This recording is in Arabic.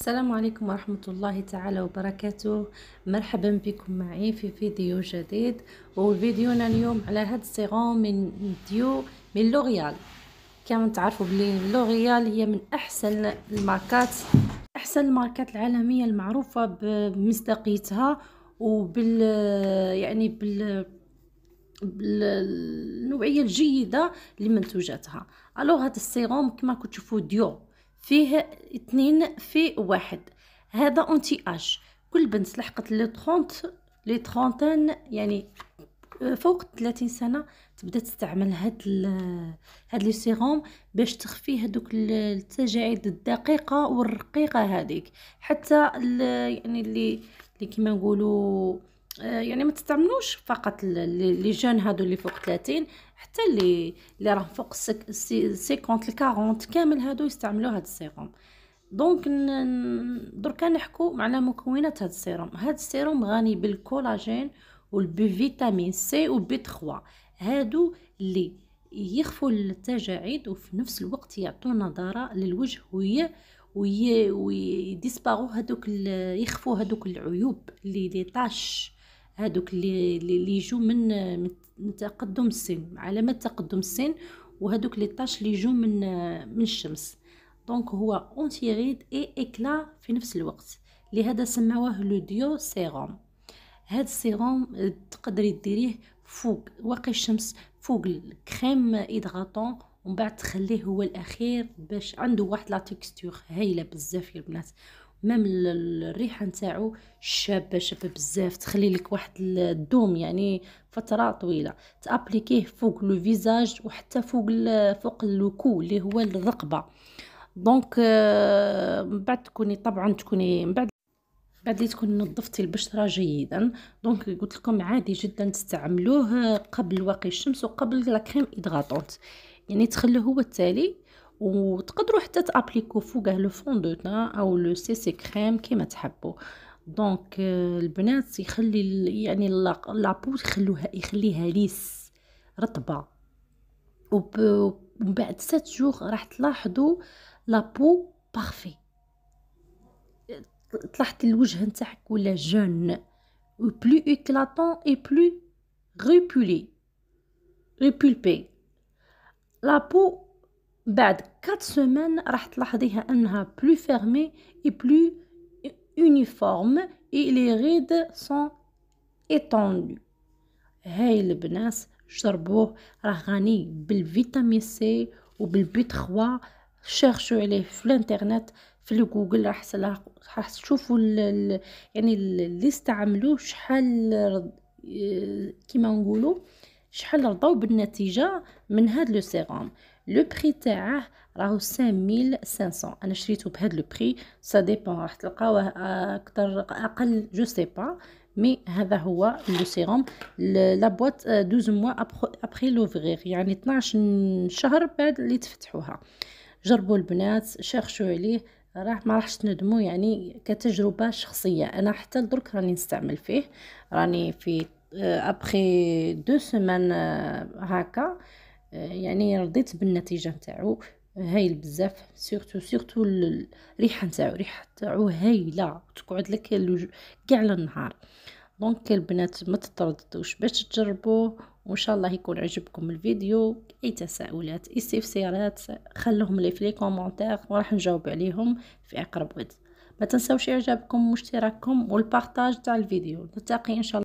السلام عليكم ورحمة الله تعالى وبركاته مرحبا بكم معي في فيديو جديد وفيديونا اليوم على هاد الصيغون من ديو من لوريال كما تعرفوا بلي لوريال هي من أحسن الماركات أحسن الماركات العالمية المعروفة بمصداقيتها وبال يعني بال بالنوعيه الجيده لمنتوجاتها الوغ هاد السيروم كما كتشوفوا ديو فيه اثنين في واحد هذا اونتي اج كل بنت لحقت لي 30 لي 30 يعني فوق 30 سنه تبدا تستعمل هاد هاد لي سيروم باش تخفي هذوك التجاعيد الدقيقه والرقيقه هذيك حتى يعني اللي اللي كيما نقولوا آه، يعني ما تستعملوش فقط لي جون هادو اللي فوق 30 حتى اللي اللي راهم فوق 50 ل 40 كامل هادو يستعملوا هاد السيروم دونك درك نحكو على مكونات هاد السيروم هاد السيروم غني بالكولاجين والبفيتامين سي وبي 3 هادو اللي يخفوا التجاعيد وفي نفس الوقت يعطوا نضاره للوجه وي ويديسباغو هذوك يخفوا هذوك العيوب اللي لي طاش هادوك اللي اللي يجوا من من تقدم السن علامه تقدم السن وهادوك لي طاش اللي يجوا من من الشمس دونك هو اونتيغيد اي اكلا في نفس الوقت لهذا سماوه لو ديو سيروم هاد السيروم تقدري ديريه فوق واقي الشمس فوق الكريم ايدغاطون ومن بعد تخليه هو الاخير باش عنده واحد لا تيكستور هايله بزاف يا البنات مام الريحه نتاعو شابه شابه بزاف تخلي لك واحد الدوم يعني فتره طويله تابليكيه فوق لو فيزاج وحتى فوق فوق الكو اللي هو الرقبه دونك آه، من بعد تكوني طبعا تكوني من بعد بعد تكون نظفتي البشره جيدا دونك قلت لكم عادي جدا تستعملوه قبل واقي الشمس وقبل لا كريم ادغاطونت يعني تخلوه هو التالي وتقدروا حتى تابليكو فوقه لو فون دو تان او لو سي سي كريم كيما تحبوا دونك البنات يخلي يعني لابو يخلوها يخليها ليس رطبه ومن بعد 7 جوغ راح تلاحظوا لابو بارفي طلعت الوجه نتاعك ولا جون و بلو اكلاطون اي بلو ريبولبي لا لابو بعد 4 سمان راح تلاحظيها انها بلو فيرمي اي بلو يونيفورم اي لي غيد سون ايتوندو هاي البنات جربوه راه غني بالفيتامين سي وبالبي 3 شيرشو عليه في الانترنت في الجوجل راح راح تشوفوا يعني اللي استعملوه شحال كيما نقولوا شحال رضاو بالنتيجه من هاد لو سيروم لو بري تاعه راهو 5500 انا شريته بهاد لو بري سا ديبون راح تلقاوه آه، اكثر اقل جو سي با مي هذا هو لو سيروم لا بواط 12 آه، موا ابري لوفغيغ يعني 12 شهر بعد اللي تفتحوها جربوا البنات شيرشوا عليه راح ما راحش تندموا يعني كتجربه شخصيه انا حتى لدرك راني نستعمل فيه راني في ابخي دو سيمان هكا يعني رضيت بالنتيجه نتاعو هايل بزاف سورتو سورتو الريحه نتاعو ريحه نتاعو هايله تقعد لك كاع النهار دونك البنات ما تترددوش باش تجربوه وان شاء الله يكون عجبكم الفيديو اي تساؤلات استفسارات خلوهم لي في لي كومونتير وراح نجاوب عليهم في اقرب وقت ما تنساوش اعجابكم واشتراككم والبارطاج تاع الفيديو نلتقي ان شاء الله